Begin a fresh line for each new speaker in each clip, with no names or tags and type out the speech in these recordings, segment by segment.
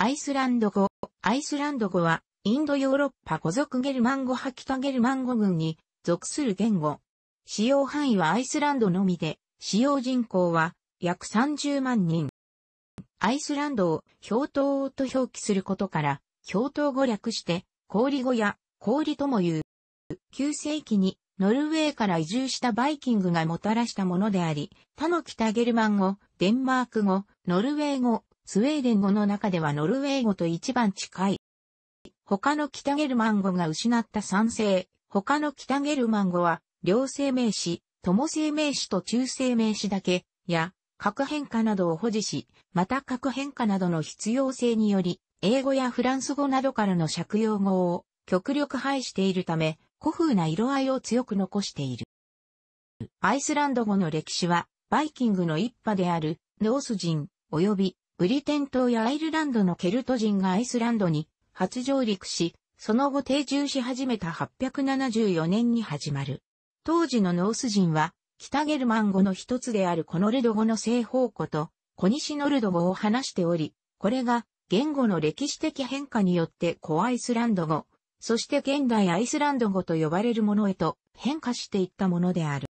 アイスランド語。アイスランド語は、インドヨーロッパ語族ゲルマン語ハキタゲルマン語群に属する言語。使用範囲はアイスランドのみで、使用人口は約30万人。アイスランドを氷島と表記することから、氷島語略して氷語や氷とも言う。9世紀にノルウェーから移住したバイキングがもたらしたものであり、他の北ゲルマン語、デンマーク語、ノルウェー語、スウェーデン語の中ではノルウェー語と一番近い。他の北ゲルマン語が失った賛成。他の北ゲルマン語は、両生名詞、友生名詞と中生名詞だけ、や、核変化などを保持し、また核変化などの必要性により、英語やフランス語などからの借用語を極力排しているため、古風な色合いを強く残している。アイスランド語の歴史は、バイキングの一派である、ノース人、及びブリテン島やアイルランドのケルト人がアイスランドに初上陸し、その後定住し始めた874年に始まる。当時のノース人は、北ゲルマン語の一つであるこのルド語の正方向と、コニシノルド語を話しており、これが言語の歴史的変化によってコアイスランド語、そして現代アイスランド語と呼ばれるものへと変化していったものである。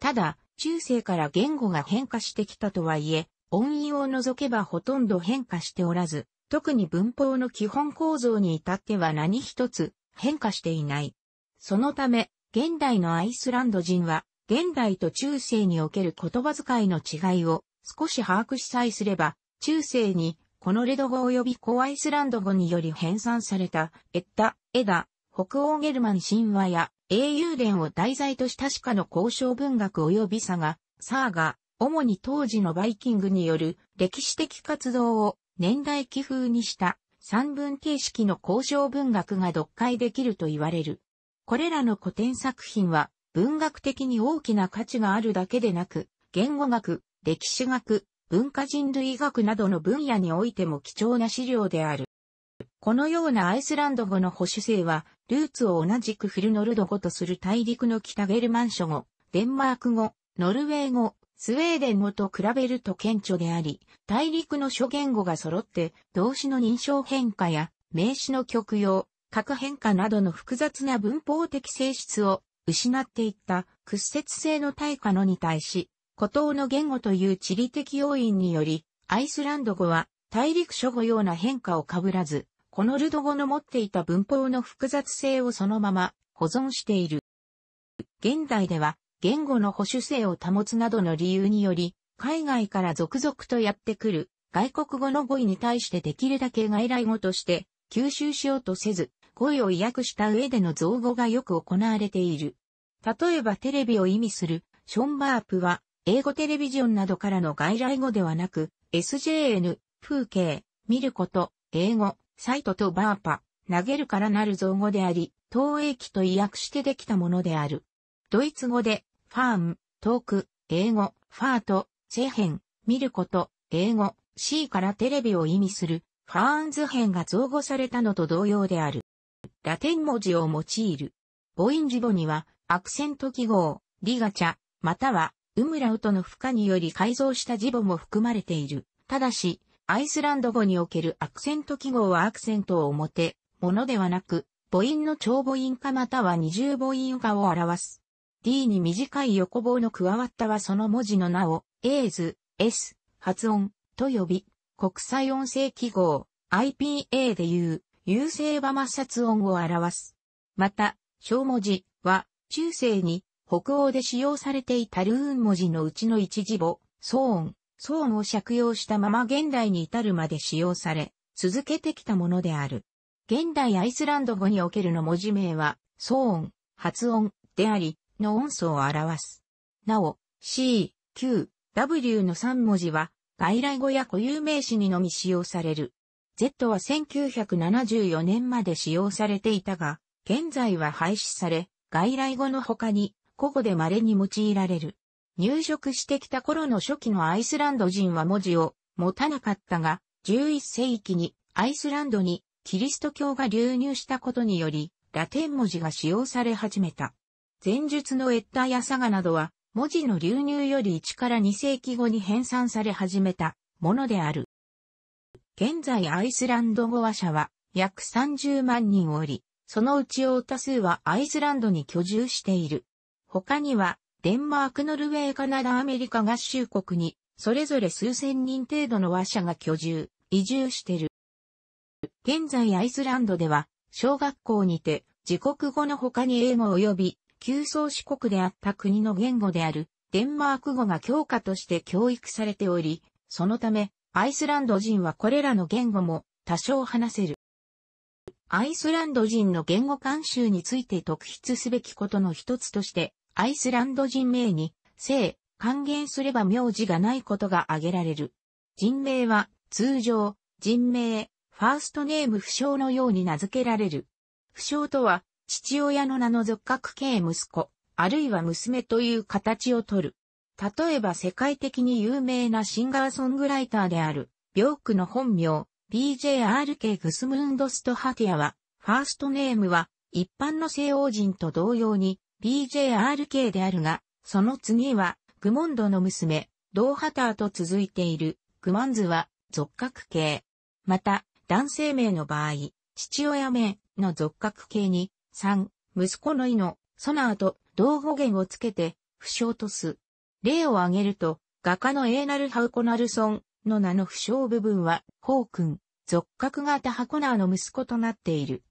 ただ、中世から言語が変化してきたとはいえ、音韻を除けばほとんど変化しておらず、特に文法の基本構造に至っては何一つ変化していない。そのため、現代のアイスランド人は、現代と中世における言葉遣いの違いを少し把握しさえすれば、中世にこのレド語及び古アイスランド語により編纂された、エッタ、エダ、北欧ゲルマン神話や英雄伝を題材としたしかの交渉文学及びサガ、サーガ、主に当時のバイキングによる歴史的活動を年代記風にした三文形式の交渉文学が読解できると言われる。これらの古典作品は文学的に大きな価値があるだけでなく、言語学、歴史学、文化人類学などの分野においても貴重な資料である。このようなアイスランド語の保守性は、ルーツを同じくフルノルド語とする大陸の北ゲルマン諸語、デンマーク語、ノルウェー語、スウェーデン語と比べると顕著であり、大陸の諸言語が揃って動詞の認証変化や名詞の極用、核変化などの複雑な文法的性質を失っていった屈折性の対価のに対し、孤島の言語という地理的要因により、アイスランド語は大陸諸語ような変化を被らず、このルド語の持っていた文法の複雑性をそのまま保存している。現代では言語の保守性を保つなどの理由により、海外から続々とやってくる外国語の語彙に対してできるだけ外来語として吸収しようとせず、語彙を意訳した上での造語がよく行われている。例えばテレビを意味するションバープは、英語テレビジョンなどからの外来語ではなく、SJN、風景、見ること、英語、サイトとバーパ、投げるからなる造語であり、投影機と意訳してできたものである。ドイツ語で、ファーン、遠く、英語、ファート、セヘン、見ること、英語、C からテレビを意味する、ファーンズ編が造語されたのと同様である。ラテン文字を用いる。母音字母には、アクセント記号、リガチャ、または、ウムラウトの負荷により改造した字母も含まれている。ただし、アイスランド語におけるアクセント記号はアクセントを表、ものではなく、母音の長母音かまたは二重母音かを表す。D に短い横棒の加わったはその文字の名を、エーズ、S、発音、と呼び、国際音声記号、IPA でいう、優勢場摩擦音を表す。また、小文字は、中世に、北欧で使用されていたルーン文字のうちの一字母、騒音、騒音を借用したまま現代に至るまで使用され、続けてきたものである。現代アイスランド語におけるの文字名は、騒音、発音であり、の音素を表す。なお、C、Q、W の3文字は、外来語や固有名詞にのみ使用される。Z は1974年まで使用されていたが、現在は廃止され、外来語の他に、古語で稀に用いられる。入植してきた頃の初期のアイスランド人は文字を持たなかったが、11世紀にアイスランドにキリスト教が流入したことにより、ラテン文字が使用され始めた。前述のエッタやサガなどは、文字の流入より1から2世紀後に編纂され始めたものである。現在アイスランド語話者は約30万人おり、そのうち大多数はアイスランドに居住している。他には、デンマーク、ノルウェー、カナダ、アメリカ合衆国に、それぞれ数千人程度の話者が居住、移住してる。現在アイスランドでは、小学校にて、自国語の他に英語及び旧宗主国であった国の言語であるデンマーク語が教科として教育されており、そのためアイスランド人はこれらの言語も多少話せる。アイスランド人の言語慣習について特筆すべきことの一つとして、アイスランド人名に、姓、還元すれば名字がないことが挙げられる。人名は、通常、人名、ファーストネーム不詳のように名付けられる。不詳とは、父親の名の属格系息子、あるいは娘という形をとる。例えば世界的に有名なシンガーソングライターである、ビョークの本名、BJRK グスムンドストハティアは、ファーストネームは、一般の西欧人と同様に、BJRK であるが、その次は、グモンドの娘、ドーハターと続いている、グマンズは、属格系。また、男性名の場合、父親名の属格系に、3、息子の意のソナーと同語源をつけて、不詳とす。例を挙げると、画家のエーナル・ハウコナルソンの名の不詳部分は、ホー君、俗格型ハコナーの息子となっている。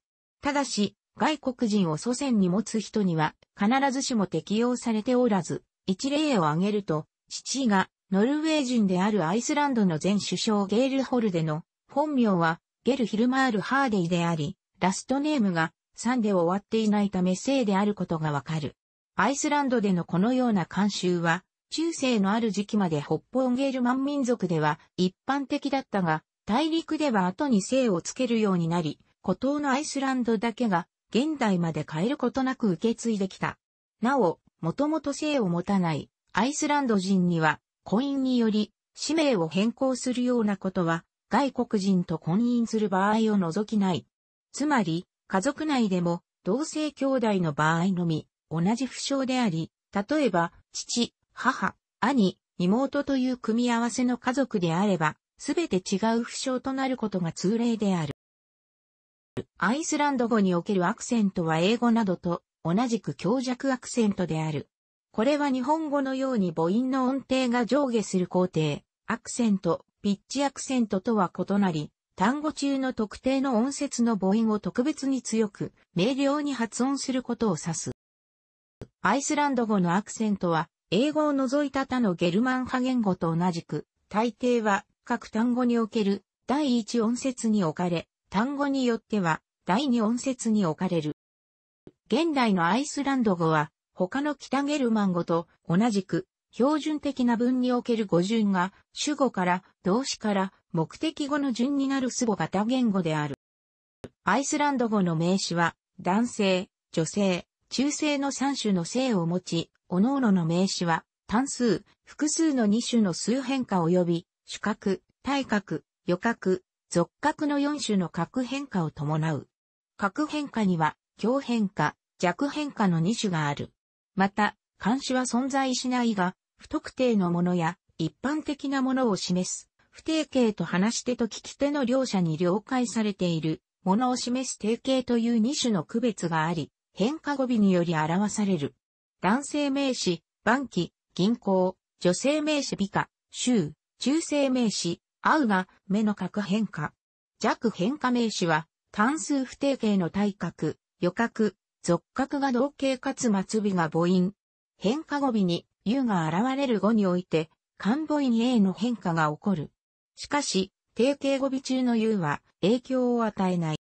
ただし、外国人を祖先に持つ人には、必ずしも適用されておらず、一例を挙げると、父が、ノルウェー人であるアイスランドの前首相ゲール・ホルデの、本名は、ゲル・ヒルマール・ハーデイであり、ラストネームが、三で終わっていないため正であることがわかる。アイスランドでのこのような慣習は、中世のある時期まで北方ゲルマン民族では一般的だったが、大陸では後に姓をつけるようになり、孤島のアイスランドだけが現代まで変えることなく受け継いできた。なお、もともと姓を持たないアイスランド人には、婚姻により、氏名を変更するようなことは、外国人と婚姻する場合を除きない。つまり、家族内でも同性兄弟の場合のみ同じ負傷であり、例えば父、母、兄、妹という組み合わせの家族であれば、すべて違う負傷となることが通例である。アイスランド語におけるアクセントは英語などと同じく強弱アクセントである。これは日本語のように母音の音程が上下する工程、アクセント、ピッチアクセントとは異なり、単語中の特定の音節の母音を特別に強く、明瞭に発音することを指す。アイスランド語のアクセントは、英語を除いた他のゲルマン派言語と同じく、大抵は各単語における第一音節に置かれ、単語によっては第二音節に置かれる。現代のアイスランド語は、他の北ゲルマン語と同じく標準的な文における語順が、主語から動詞から目的語の順になるスボ型言語である。アイスランド語の名詞は、男性、女性、中性の3種の性を持ち、各々の名詞は、単数、複数の2種の数変化及び、主格、体格、予格、俗格の4種の格変化を伴う。格変化には、強変化、弱変化の2種がある。また、漢詞は存在しないが、不特定のものや一般的なものを示す、不定形と話し手と聞き手の両者に了解されているものを示す定型という2種の区別があり、変化語尾により表される。男性名詞、晩期、銀行、女性名詞美化、州、中性名詞、合うが、目の角変化。弱変化名詞は、単数不定形の対角、予角、俗角が同形かつ末尾が母音。変化語尾に U が現れる語において、カンボイに A の変化が起こる。しかし、定型語尾中の U は影響を与えない。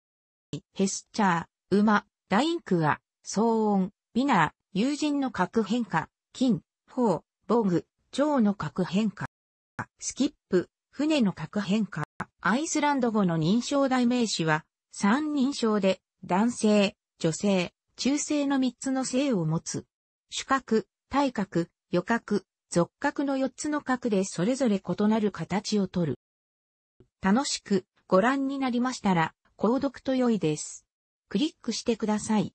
ヘスチャー、馬、ラインクア、騒音、ビナー、友人の核変化、金、砲、ボグ、蝶の核変化、スキップ、船の核変化。アイスランド語の認証代名詞は、三人称で、男性、女性、中性の三つの性を持つ。主格、体格、余角、俗角の4つの角でそれぞれ異なる形をとる。楽しくご覧になりましたら、購読と良いです。クリックしてください。